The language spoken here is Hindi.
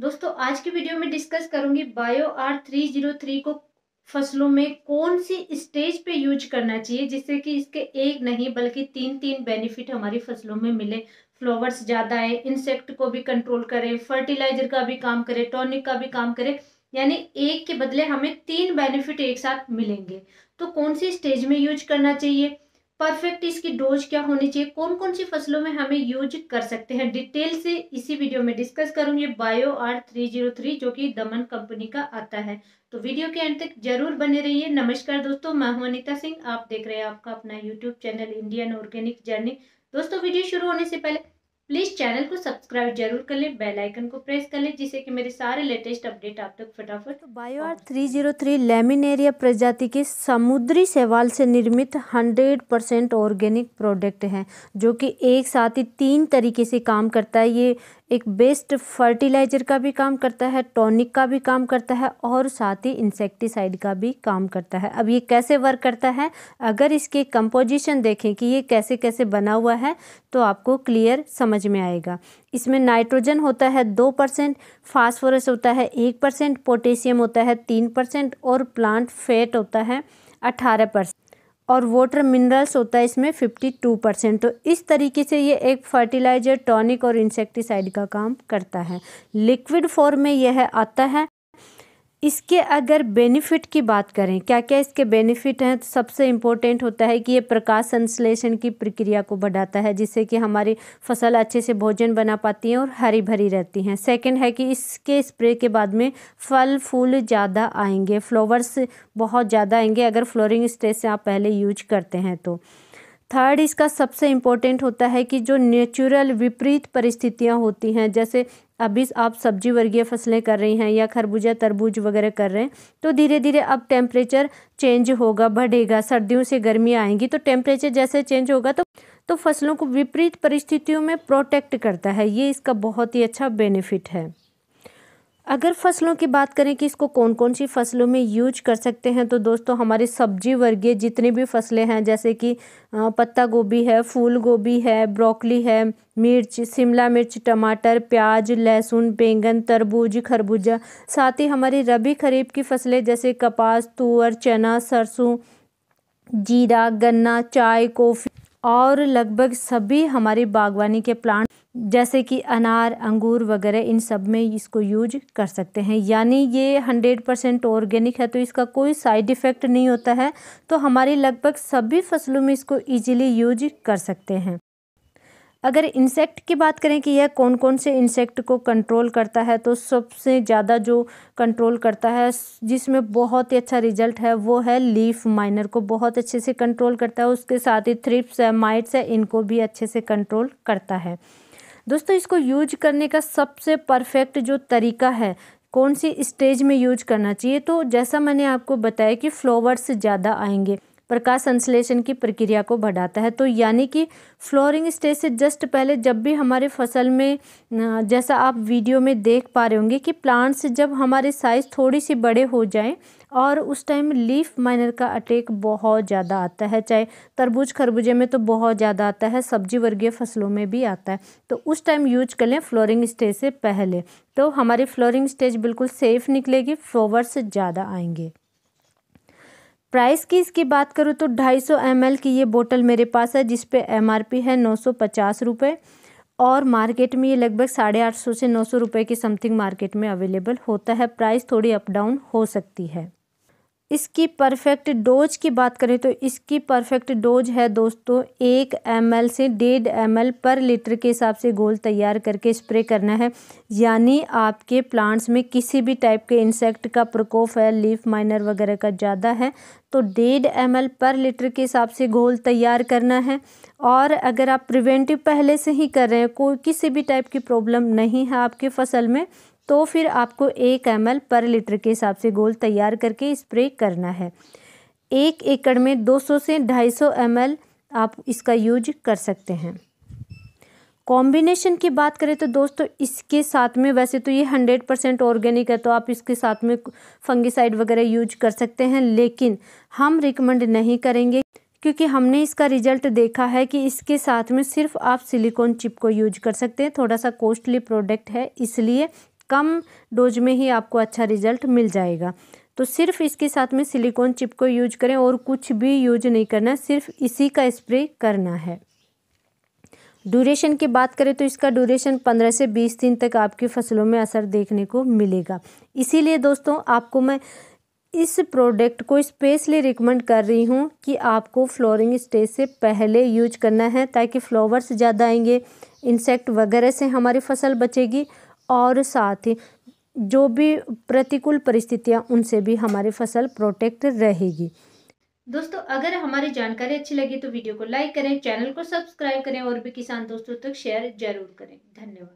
दोस्तों आज की वीडियो में डिस्कस करूंगी bio R three zero three को फसलों में कौन सी स्टेज पे यूज करना चाहिए जिससे कि इसके एक नहीं बल्कि तीन तीन बेनिफिट हमारी फसलों में मिले फ्लावर्स ज़्यादा आए इंसेक्ट को भी कंट्रोल करें फर्टिलाइजर का भी काम करे टॉनिक का भी काम करे यानी एक के बदले हमें तीन बेनिफिट एक साथ मिलेंगे तो कौन सी स्टेज में यूज करना चाहिए परफेक्ट इसकी डोज क्या होनी चाहिए कौन कौन सी फसलों में हमें यूज कर सकते हैं डिटेल से इसी वीडियो में डिस्कस करूंगी bio R three zero three जो कि दमन कंपनी का आता है तो वीडियो के अंत तक जरूर बने रहिए नमस्कार दोस्तों मैं हूं अनिता सिंह आप देख रहे हैं आपका अपना YouTube channel Indian organic journey दोस्तों वीडियो शुरू होने से पहले प्लीज़ चैनल को सब्सक्राइब जरूर कर लें बेल आइकन को प्रेस कर लें जिससे कि मेरे सारे लेटेस्ट अपडेट आप तक फटाफट तो बायोआर 303 लेमिनेरिया प्रजाति के समुद्री सेवाल से निर्मित 100 परसेंट ऑर्गेनिक प्रोडक्ट हैं जो कि एक साथ ही तीन तरीके से काम करता है ये एक बेस्ट फर्टिलाइजर का भी काम करता है टॉनिक का भी काम करता है और साथ ही इंसेक्टिसाइड का भी काम करता है अब ये कैसे वर्क करता है अगर इसके कंपोजिशन देखें कि ये कैसे कैसे बना हुआ है तो आपको क्लियर समझ में आएगा इसमें नाइट्रोजन होता है दो परसेंट फॉस्फोरस होता है एक परसेंट पोटेशियम होता है तीन परसेंट और प्लांट फैट होता है अठारह परसेंट और वाटर मिनरल्स होता है इसमें फिफ्टी टू परसेंट तो इस तरीके से ये एक फर्टिलाइजर टॉनिक और इंसेक्टिसाइड का काम करता है लिक्विड फॉर्म में यह आता है इसके अगर बेनिफिट की बात करें क्या क्या इसके बेनिफिट हैं तो सबसे इम्पोर्टेंट होता है कि ये प्रकाश संश्लेषण की प्रक्रिया को बढ़ाता है जिससे कि हमारी फसल अच्छे से भोजन बना पाती है और हरी भरी रहती हैं सेकंड है कि इसके स्प्रे के बाद में फल फूल ज़्यादा आएंगे फ्लावर्स बहुत ज़्यादा आएंगे अगर फ्लोरिंग स्टेज से आप पहले यूज करते हैं तो थर्ड इसका सबसे इम्पोर्टेंट होता है कि जो नेचुरल विपरीत परिस्थितियाँ होती हैं जैसे अभी आप सब्जी वर्गीय फसलें कर रही हैं या खरबूजा तरबूज वगैरह कर रहे हैं तो धीरे धीरे अब टेम्परेचर चेंज होगा बढ़ेगा सर्दियों से गर्मी आएंगी तो टेम्परेचर जैसे चेंज होगा तो तो फसलों को विपरीत परिस्थितियों में प्रोटेक्ट करता है ये इसका बहुत ही अच्छा बेनिफिट है अगर फसलों की बात करें कि इसको कौन कौन सी फसलों में यूज कर सकते हैं तो दोस्तों हमारी सब्जी वर्गीय जितनी भी फसलें हैं जैसे कि पत्ता गोभी है फूल गोभी है ब्रोकली है मिर्च शिमला मिर्च टमाटर प्याज लहसुन बैंगन तरबूज खरबूजा साथ ही हमारी रबी खरीफ की फसलें जैसे कपास तुअर चना सरसों जीरा गन्ना चाय कॉफ़ी और लगभग सभी हमारी बागवानी के प्लांट जैसे कि अनार अंगूर वगैरह इन सब में इसको यूज कर सकते हैं यानी ये हंड्रेड परसेंट ऑर्गेनिक है तो इसका कोई साइड इफ़ेक्ट नहीं होता है तो हमारी लगभग सभी फसलों में इसको ईजिली यूज कर सकते हैं अगर इंसेक्ट की बात करें कि यह कौन कौन से इंसेक्ट को कंट्रोल करता है तो सबसे ज़्यादा जो कंट्रोल करता है जिसमें बहुत ही अच्छा रिजल्ट है वो है लीफ माइनर को बहुत अच्छे से कंट्रोल करता है उसके साथ ही थ्रिप्स है माइट्स है इनको भी अच्छे से कंट्रोल करता है दोस्तों इसको यूज करने का सबसे परफेक्ट जो तरीका है कौन सी स्टेज में यूज करना चाहिए तो जैसा मैंने आपको बताया कि फ्लोवर्स ज़्यादा आएंगे प्रकाश संश्लेषण की प्रक्रिया को बढ़ाता है तो यानी कि फ्लोरिंग स्टेज से जस्ट पहले जब भी हमारे फसल में जैसा आप वीडियो में देख पा रहे होंगे कि प्लांट्स जब हमारे साइज़ थोड़ी सी बड़े हो जाएं और उस टाइम लीफ माइनर का अटैक बहुत ज़्यादा आता है चाहे तरबूज खरबूजे में तो बहुत ज़्यादा आता है सब्जी वर्गीय फसलों में भी आता है तो उस टाइम यूज कर लें फ्लोरिंग स्टेज से पहले तो हमारी फ्लोरिंग स्टेज बिल्कुल सेफ़ निकलेगी फ्लोवर्स ज़्यादा आएंगे प्राइस की इसकी बात करूँ तो 250 सौ की ये बोतल मेरे पास है जिस आर पी है नौ सौ और मार्केट में ये लगभग साढ़े आठ सौ से नौ सौ रुपये की समथिंग मार्केट में अवेलेबल होता है प्राइस थोड़ी अप डाउन हो सकती है इसकी परफेक्ट डोज की बात करें तो इसकी परफेक्ट डोज है दोस्तों एक एम से डेढ़ एम पर लीटर के हिसाब से गोल तैयार करके स्प्रे करना है यानी आपके प्लांट्स में किसी भी टाइप के इंसेक्ट का प्रकोप है लीफ माइनर वगैरह का ज़्यादा है तो डेढ़ एम पर लीटर के हिसाब से घोल तैयार करना है और अगर आप प्रिवेंटिव पहले से ही कर रहे हैं कोई किसी भी टाइप की प्रॉब्लम नहीं है आपकी फसल में तो फिर आपको एक एम पर लीटर के हिसाब से घोल तैयार करके स्प्रे करना है एक एकड़ में 200 से 250 सौ आप इसका यूज कर सकते हैं कॉम्बिनेशन की बात करें तो दोस्तों इसके साथ में वैसे तो ये हंड्रेड परसेंट ऑर्गेनिक है तो आप इसके साथ में फंगिसाइड वगैरह यूज कर सकते हैं लेकिन हम रिकमेंड नहीं करेंगे क्योंकि हमने इसका रिजल्ट देखा है कि इसके साथ में सिर्फ आप सिलिकॉन चिप को यूज कर सकते हैं थोड़ा सा कॉस्टली प्रोडक्ट है इसलिए कम डोज में ही आपको अच्छा रिजल्ट मिल जाएगा तो सिर्फ इसके साथ में सिलिकॉन चिप को यूज करें और कुछ भी यूज नहीं करना सिर्फ इसी का स्प्रे करना है ड्यूरेशन की बात करें तो इसका ड्यूरेशन 15 से 20 दिन तक आपकी फसलों में असर देखने को मिलेगा इसीलिए दोस्तों आपको मैं इस प्रोडक्ट को स्पेशली रिकमेंड कर रही हूँ कि आपको फ्लोरिंग स्टेज से पहले यूज करना है ताकि फ्लावर्स ज़्यादा आएंगे इंसेक्ट वगैरह से हमारी फसल बचेगी और साथ ही जो भी प्रतिकूल परिस्थितियाँ उनसे भी हमारी फसल प्रोटेक्ट रहेगी दोस्तों अगर हमारी जानकारी अच्छी लगी तो वीडियो को लाइक करें चैनल को सब्सक्राइब करें और भी किसान दोस्तों तक शेयर जरूर करें धन्यवाद